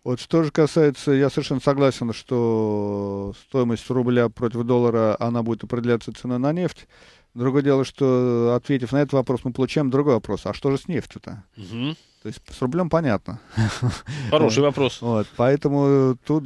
Вот что же касается, я совершенно согласен, что стоимость рубля против доллара, она будет определяться ценой на нефть. Другое дело, что ответив на этот вопрос, мы получаем другой вопрос. А что же с нефтью-то? Угу. То есть с рублем понятно. Хороший вопрос. Вот, поэтому тут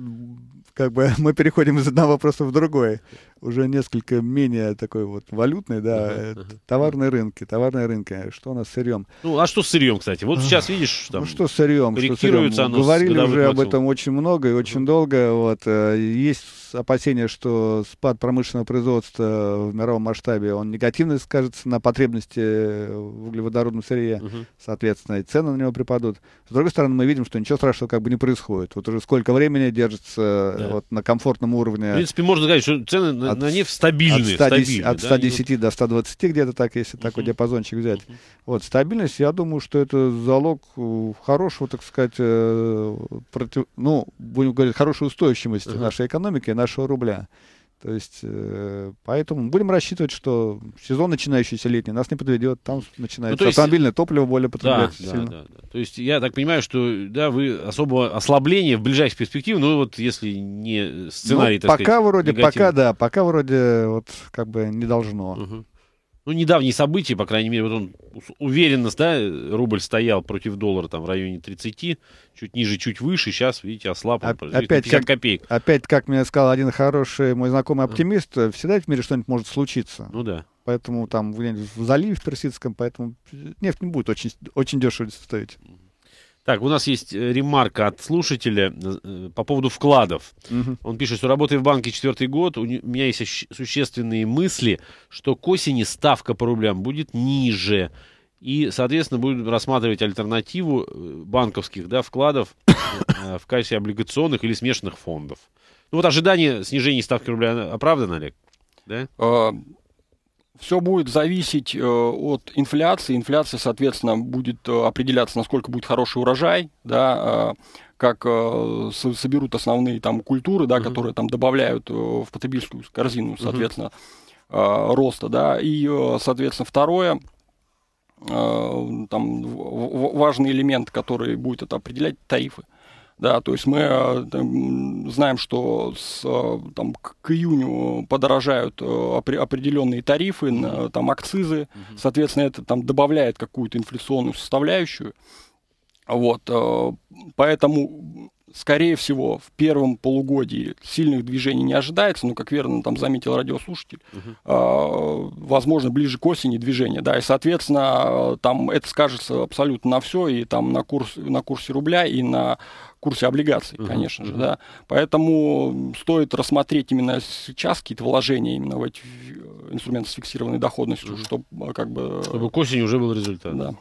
как бы мы переходим из одного вопроса в другой уже несколько менее такой вот валютный, да, uh-huh, uh-huh. товарные рынки, товарные рынки. Что у нас с сырьем? Ну, а что с сырьем, кстати? Вот сейчас видишь, там... Ну, что с сырьем? Корректируется что с сырьем? Говорили уже об этом очень много и очень uh-huh. долго. Вот. Э, есть опасения, что спад промышленного производства в мировом масштабе, он негативно скажется на потребности э, в углеводородном сырье. Uh-huh. Соответственно, и цены на него припадут. С другой стороны, мы видим, что ничего страшного как бы не происходит. Вот уже сколько времени держится да. вот, на комфортном уровне. В принципе, можно сказать, что цены на от, Но они стабильные, от 100, стабильные, от 110 да, до 120 где-то так, если uh такой диапазончик взять. uh Вот стабильность, я думаю, что это залог э, хорошего, так сказать, э, против, ну будем говорить, хорошей устойчивости uh нашей экономики, нашего рубля. То есть, э, поэтому будем рассчитывать, что сезон, начинающийся летний, нас не подведет. Там начинается ну, то есть... автомобильное топливо более потребляется да, сильно. Да, да, да. То есть, я так понимаю, что да, вы особого ослабления в ближайших перспективе, ну вот если не сценарий, ну, так пока сказать, вроде, негативный. пока да, пока вроде вот как бы не должно. Угу ну, недавние события, по крайней мере, вот он уверенно, да, рубль стоял против доллара там в районе 30, чуть ниже, чуть выше, сейчас, видите, ослаб, он, опять, 50 как, копеек. Опять, как мне сказал один хороший мой знакомый оптимист, э, всегда в мире что-нибудь может случиться. Ну да. Поэтому там в заливе в Персидском, поэтому э, нефть не будет очень, очень дешево стоить. Так, у нас есть э, ремарка от слушателя э, по поводу вкладов. Угу. Он пишет, что работает в банке четвертый год, у меня есть существенные мысли, что к осени ставка по рублям будет ниже. И, соответственно, будут рассматривать альтернативу э, банковских да, вкладов в качестве облигационных или смешанных фондов. Ну вот ожидание снижения ставки рубля оправдано, Олег? Да? А, все будет зависеть э, от инфляции. Инфляция, соответственно, будет э, определяться, насколько будет хороший урожай, да, э, как соберут основные там культуры, да, угу. которые там добавляют в потребительскую корзину, соответственно, угу. роста, да. И, соответственно, второе, там важный элемент, который будет это определять, тарифы. Да, то есть мы э, там, знаем, что с, э, там, к, к июню подорожают э, опри- определенные тарифы, на, там, акцизы, угу. соответственно, это там добавляет какую-то инфляционную составляющую. Вот, поэтому, скорее всего, в первом полугодии сильных движений не ожидается, но как верно там заметил радиослушатель, угу. возможно, ближе к осени движение, да, и, соответственно, там это скажется абсолютно на все, и там на, курс, на курсе рубля, и на курсе облигаций, uh-huh. конечно же, да. Поэтому стоит рассмотреть именно сейчас какие-то вложения именно в эти инструменты с фиксированной доходностью, uh-huh. чтобы а, как бы... Чтобы к осени уже был результат. Да.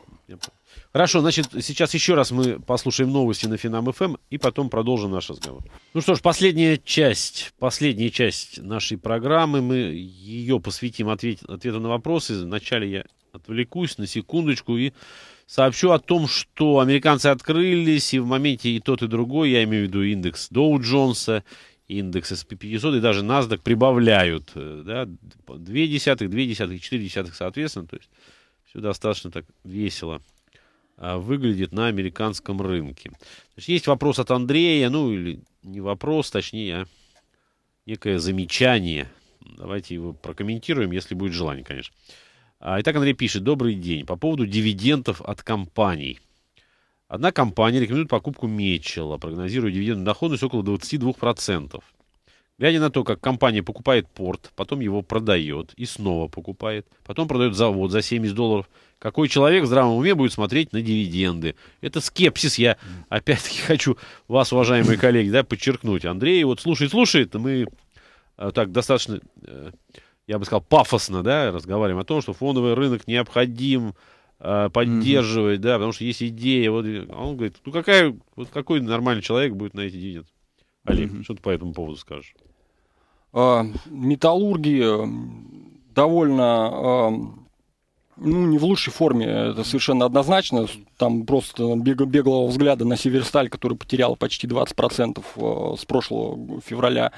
Хорошо, значит, сейчас еще раз мы послушаем новости на Финам ФМ эм и потом продолжим наш разговор. Ну что ж, последняя часть, последняя часть нашей программы. Мы ее посвятим ответ, ответу на вопросы. Вначале я отвлекусь на секундочку и Сообщу о том, что американцы открылись, и в моменте и тот, и другой, я имею в виду индекс Доу Джонса, индекс S&P 500 и даже NASDAQ прибавляют, э, да, 2 десятых, 2 десятых, 4 десятых, соответственно, то есть все достаточно так весело а, выглядит на американском рынке. Значит, есть вопрос от Андрея, ну или не вопрос, точнее, а некое замечание. Давайте его прокомментируем, если будет желание, конечно. А, итак, Андрей пишет, добрый день. По поводу дивидендов от компаний. Одна компания рекомендует покупку Мечела, прогнозируя дивидендную доходность около 22%. Глядя на то, как компания покупает порт, потом его продает и снова покупает, потом продает завод за 70 долларов, какой человек в здравом уме будет смотреть на дивиденды? Это скепсис. Я опять-таки хочу вас, уважаемые коллеги, да, подчеркнуть. Андрей вот слушает, слушает, мы э, так достаточно э, я бы сказал, пафосно, да, разговариваем о том, что фондовый рынок необходим э, поддерживать, mm-hmm. да, потому что есть идея. Вот, он говорит, ну какая, вот какой нормальный человек будет на эти деньги? Али, mm-hmm. что ты по этому поводу скажешь? А, металлурги э, довольно... А ну, не в лучшей форме, это совершенно однозначно. Там просто бег, беглого взгляда на Северсталь, который потерял почти 20% э, с прошлого февраля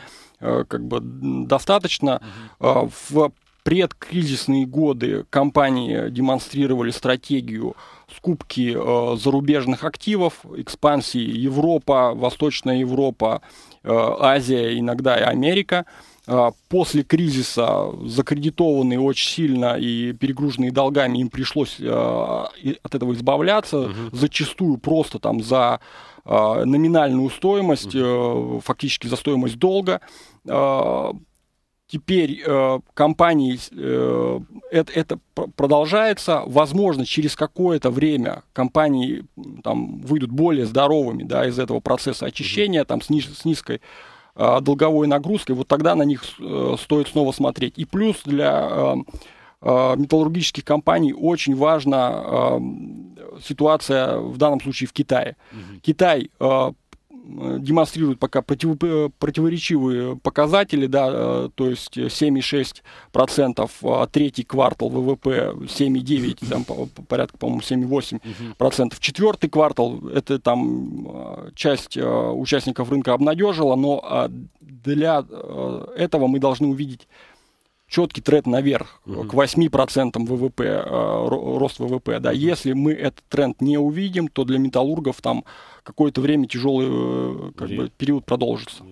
Э, как бы достаточно. Угу. В предкризисные годы компании демонстрировали стратегию скупки э, зарубежных активов, экспансии Европа, Восточная Европа, э, Азия, иногда и Америка. А, после кризиса закредитованные очень сильно и перегруженные долгами, им пришлось а, от этого избавляться, угу. зачастую просто там за а, номинальную стоимость, угу. фактически за стоимость долга. Теперь э, компании э, это, это продолжается. Возможно, через какое-то время компании там, выйдут более здоровыми да, из этого процесса очищения, там, с, низ, с низкой Э, долговой нагрузкой, вот тогда на них э, стоит снова смотреть. И плюс для э, металлургических компаний очень важна ситуация в данном случае в Китае. Угу. Китай Э, демонстрируют пока против, э, противоречивые показатели, да, э, то есть 7,6%, а третий квартал ВВП 7,9%, там порядка, по-моему, 7,8%. Четвертый квартал, это там часть участников рынка обнадежила, но для этого мы должны увидеть четкий тренд наверх, угу. к 8% ВВП, э, рост ВВП. Да. Если мы этот тренд не увидим, то для металлургов там какое-то время тяжелый э, как бы, период продолжится.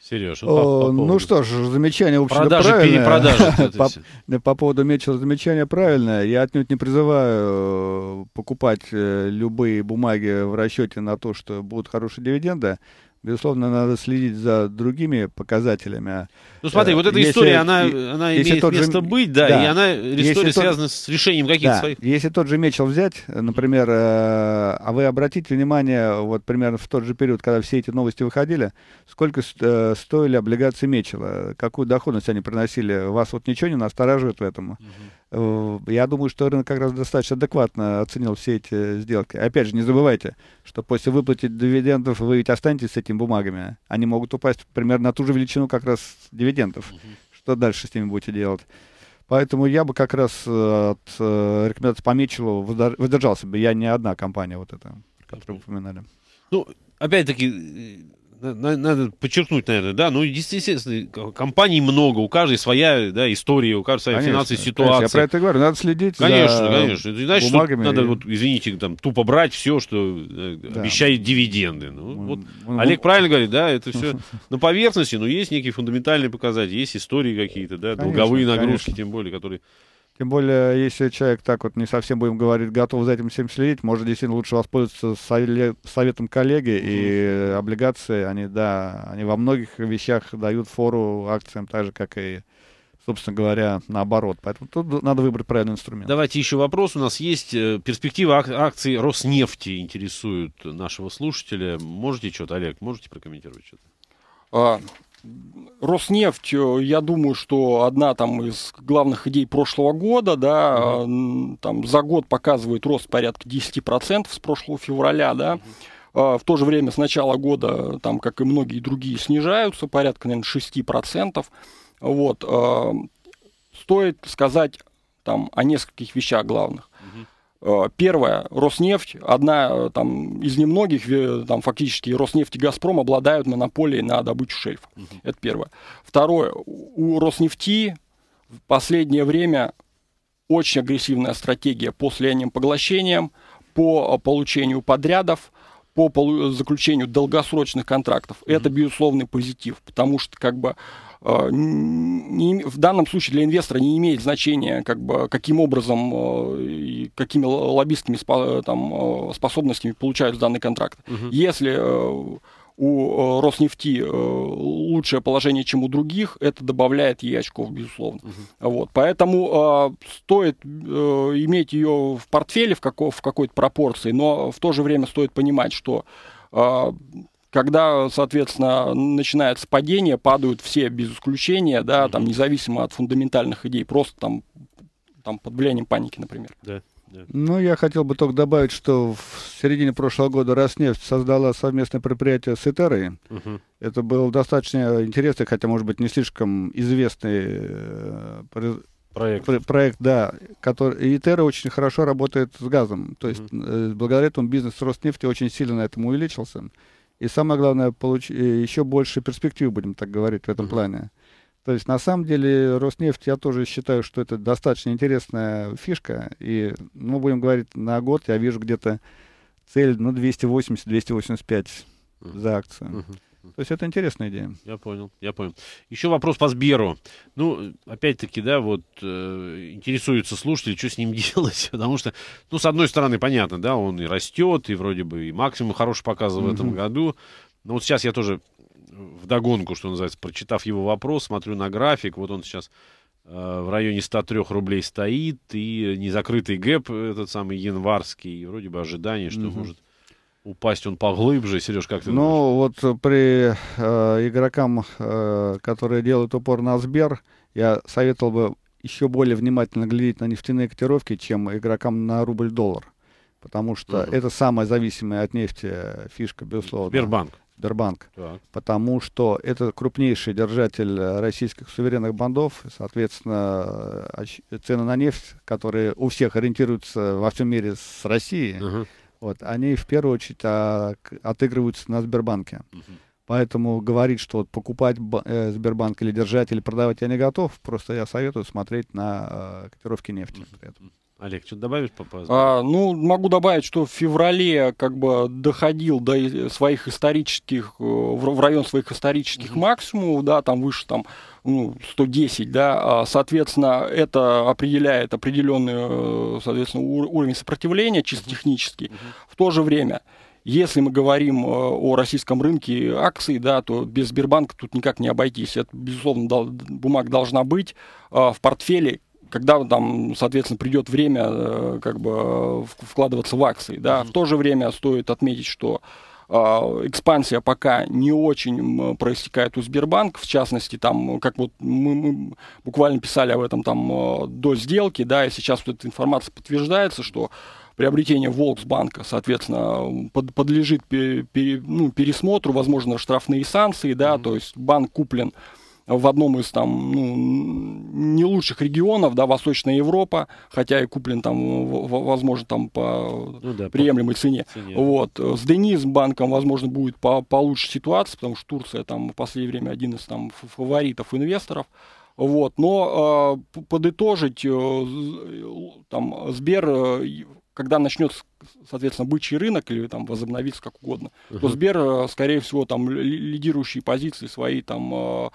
Сереж, ну, по, по поводу... ну что ж, замечание, в общем Продажи, правильное. перепродажи. по, по поводу Мечера замечание правильное. Я отнюдь не призываю э, покупать любые бумаги в расчете на то, что будут хорошие дивиденды. Безусловно, надо следить за другими показателями. А, ну смотри, э, вот эта если, история, она, и, она имеет место же, быть, да, да, и она если история тот, связана с решением каких-то да, своих... Если тот же Мечел взять, э, например, э, а вы обратите внимание, вот примерно в тот же период, когда все эти новости выходили, сколько э, стоили облигации Мечела, какую доходность они приносили, вас вот ничего не настораживает в этом? Угу. Э, я думаю, что рынок как раз достаточно адекватно оценил все эти сделки. Опять же, не забывайте, что после выплаты дивидендов вы ведь останетесь с этими бумагами. Они могут упасть примерно на ту же величину как раз дивидендов. Угу. Что дальше с ними будете делать? Поэтому я бы как раз э, от э, рекомендации по воздержался бы. Я не одна компания вот эта, которую вы упоминали. Ну, опять-таки, э, надо подчеркнуть, наверное, да, ну, естественно, компаний много, у каждой своя да, история, у каждой своя финансовая ситуация. Конечно, я про это говорю, надо следить Конечно, за конечно. конечно. значит, бумагами. Что надо, и... вот, извините, там, тупо брать все, что э, да. обещает дивиденды. Ну, мы, вот, мы, Олег мы... правильно говорит, да, это все на поверхности, но есть некие фундаментальные показатели, есть истории какие-то, да, конечно, долговые нагрузки, конечно. тем более, которые тем более, если человек так вот не совсем, будем говорить, готов за этим всем следить, может, действительно лучше воспользоваться советом коллеги, mm -hmm. и облигации, они, да, они во многих вещах дают фору акциям, так же, как и собственно говоря, наоборот. Поэтому тут надо выбрать правильный инструмент. Давайте еще вопрос. У нас есть э, перспектива акций Роснефти интересует нашего слушателя. Можете что-то, Олег, можете прокомментировать что-то? А, Роснефть, э, я думаю, что одна там из главных идей прошлого года, да, угу. там за год показывает рост порядка 10% с прошлого февраля, да. Угу. В то же время с начала года, э, там, как и многие другие, снижаются, порядка, наверное, 6%. Вот. Э, стоит сказать там о нескольких вещах главных. Э, первое, Роснефть, одна э, там, из немногих, э, там, фактически, Роснефть и Газпром обладают монополией на добычу шельфа. Угу. Это первое. Второе, у Роснефти в последнее время очень агрессивная стратегия по слияниям поглощениям, по получению подрядов, по заключению долгосрочных контрактов. Mm-hmm. Это безусловный позитив, потому что как бы Э, не, в данном случае для инвестора не имеет значения, как бы, каким образом э, и какими лоббистскими э, там, способностями получают данный контракт. Угу. Если у Роснефти лучшее положение, чем у других, это добавляет ей очков, безусловно. Угу. Вот, поэтому стоит иметь ее в портфеле в, каков, в какой-то пропорции, но в то же время стоит понимать, что когда, соответственно, начинается падение, падают все без исключения, да, там, независимо от фундаментальных идей, просто там, там под влиянием паники, например. Да. Ну, я хотел бы только добавить, что в середине прошлого года Роснефть создала совместное предприятие с Итерой. Угу. Это был достаточно интересный, хотя, может быть, не слишком известный э, проект. Про проект, да. Который, Итера очень хорошо работает с газом. То есть, угу. э, благодаря этому бизнес Роснефти очень сильно на этом увеличился. И самое главное, получ... Э, еще больше перспектив, будем так говорить, в этом mm-hmm. плане. То есть, на самом деле, Роснефть, я тоже считаю, что это достаточно интересная фишка. И, ну, будем говорить, на год я вижу где-то цель, ну, 280-285 за акцию. Угу. То есть это интересная идея. Я понял, я понял. Еще вопрос по Сберу. Ну, опять-таки, да, вот э, интересуются слушатели, что с ним делать, потому что, ну, с одной стороны, понятно, да, он и растет, и вроде бы и максимум хороший показывал в этом году. Но вот сейчас я тоже в догонку, что называется, прочитав его вопрос, смотрю на график, вот он сейчас э, в районе 103 рублей стоит, и незакрытый гэп э, этот самый январский, и вроде бы ожидание, что угу. может упасть он поглубже, Сереж, как ты Ну, думаешь? вот при э, игрокам, э, которые делают упор на Сбер, я советовал бы еще более внимательно глядеть на нефтяные котировки, чем игрокам на рубль-доллар. Потому что угу. это самая зависимая от нефти э, фишка, безусловно. Сбербанк. Сбербанк. Так. Потому что это крупнейший держатель э, российских суверенных бандов. Соответственно, э, цены на нефть, которые у всех ориентируются во всем мире с Россией, угу вот, они в первую очередь а, отыгрываются на Сбербанке. Угу. Поэтому говорить, что вот покупать э, Сбербанк или держать, или продавать я не готов. Просто я советую смотреть на э, котировки нефти. При этом. Олег, что-то добавишь по а, Ну, могу добавить, что в феврале как бы доходил до своих исторических, э, в район своих исторических mm-hmm. максимумов, да, там выше там ну, 110, да, а, соответственно, это определяет определенный, э, соответственно, уровень сопротивления чисто mm технический. Mm-hmm. В то же время если мы говорим э, о российском рынке акций, да, то без Сбербанка тут никак не обойтись. Это, безусловно, дол- бумага должна быть а, в портфеле когда там, соответственно, придет время э, как бы э, вкладываться в акции, да, mm-hmm. в то же время стоит отметить, что а, экспансия пока не очень проистекает у Сбербанка, в частности, там, как вот мы, мы буквально писали об этом там э, до сделки, да, и сейчас вот эта информация подтверждается, что приобретение Волксбанка, соответственно, под, подлежит пере, пере, ну, пересмотру, возможно, штрафные санкции, да, mm-hmm. то есть банк куплен в одном из там ну, не лучших регионов, да, Восточная Европа, хотя и куплен там, возможно, там по ну, да, приемлемой по цене. цене. Вот. Э, с Денис банком, возможно, будет по получше ситуация, потому что Турция там в последнее время один из там фаворитов инвесторов. Вот. Но э, подытожить, э, там, Сбер, э, когда начнется, соответственно, бычий рынок или там возобновится как угодно, uh-huh. то Сбер, э, скорее всего, там лидирующие позиции свои там э,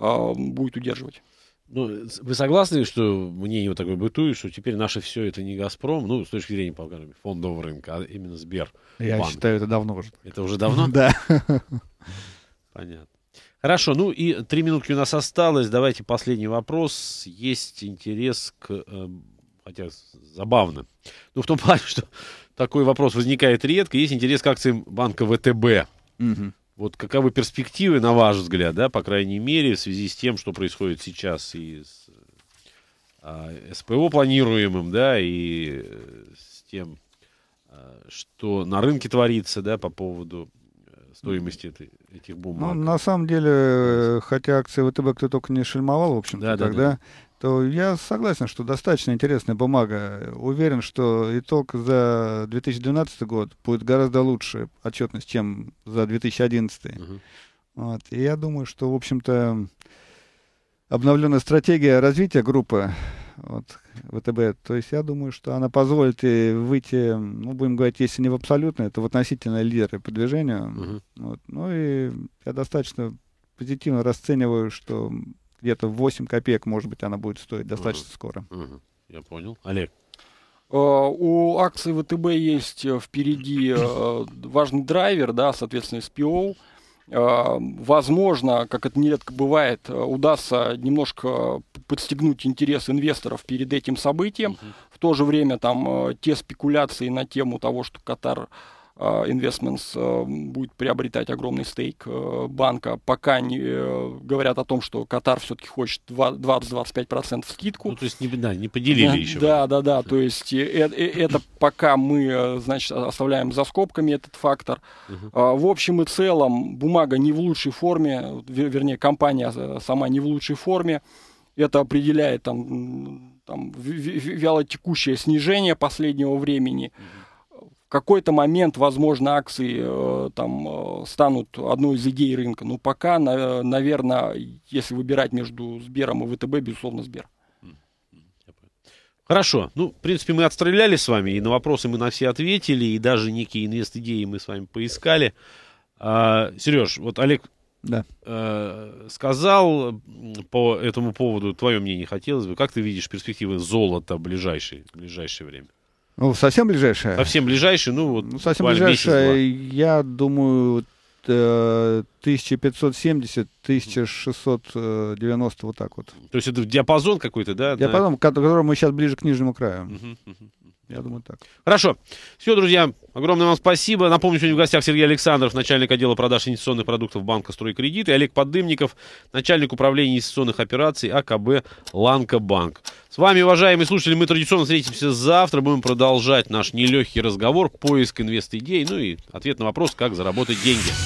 а, будет удерживать. Ну, вы согласны, что мнение вот такое бытует, что теперь наше все это не «Газпром», ну, с точки зрения, по моему мере, фондового рынка, а именно Сбер? Я банк. считаю, это давно уже. Это уже давно? Да. Понятно. Хорошо, ну и три минутки у нас осталось. Давайте последний вопрос. Есть интерес к... Эм, хотя забавно. Ну, в том плане, что такой вопрос возникает редко. Есть интерес к акциям банка ВТБ. Угу. Вот каковы перспективы, на ваш взгляд, да, по крайней мере, в связи с тем, что происходит сейчас и с а, СПО планируемым, да, и э, с тем, а, что на рынке творится, да, по поводу э, стоимости этой, этих бумаг. Ну, на самом деле, хотя акции ВТБ кто только не шельмовал, в общем-то, да, тогда да, да то я согласен, что достаточно интересная бумага. Уверен, что итог за 2012 год будет гораздо лучше отчетность, чем за 2011. Угу. Вот. И я думаю, что, в общем-то, обновленная стратегия развития группы вот, ВТБ, то есть я думаю, что она позволит и выйти, ну, будем говорить, если не в абсолютное, то в относительное лидеры по движению. Угу. Вот. Ну и я достаточно позитивно расцениваю, что где-то 8 копеек, может быть, она будет стоить достаточно угу. скоро. Угу. Я понял. Олег. Э, у акции ВТБ есть э, впереди э, важный драйвер, да, соответственно, SPO. Возможно, как это нередко бывает, удастся немножко подстегнуть интерес инвесторов перед этим событием. Uh-huh. В то же время там те спекуляции на тему того, что Катар Э, investments э, будет приобретать огромный стейк э, банка, пока не говорят о том, что Катар все-таки хочет 20-25% скидку. Ну, то есть не, да, не поделили да, еще. Да, да, да, то есть э, это пока мы, значит, оставляем за скобками этот фактор. Угу. В общем и целом бумага не в лучшей форме, вернее, компания сама не в лучшей форме. Это определяет там, там вялотекущее снижение последнего времени. Угу какой-то момент, возможно, акции э, там э, станут одной из идей рынка. Но ну, пока, на, наверное, если выбирать между Сбером и ВТБ, безусловно, Сбер. Хорошо. Ну, в принципе, мы отстреляли с вами, и на вопросы мы на все ответили, и даже некие инвест-идеи мы с вами поискали. А, Сереж, вот Олег да. э, сказал по этому поводу твое мнение хотелось бы. Как ты видишь перспективы золота в ближайшее, в ближайшее время? Ну, совсем ближайшая? Совсем ближайшая, ну вот. Ну, совсем ближайшая, я думаю, 1570-1690, э, вот так вот. То есть это диапазон какой-то, да? Диапазон, да? к которому мы сейчас ближе к нижнему краю. Угу, угу. Я думаю, так. Хорошо. Все, друзья, огромное вам спасибо. Напомню, сегодня в гостях Сергей Александров, начальник отдела продаж инвестиционных продуктов банка «Стройкредит», и Олег Подымников, начальник управления инвестиционных операций АКБ «Ланка Банк». С вами, уважаемые слушатели, мы традиционно встретимся завтра. Будем продолжать наш нелегкий разговор, поиск инвест-идей, ну и ответ на вопрос, как заработать деньги.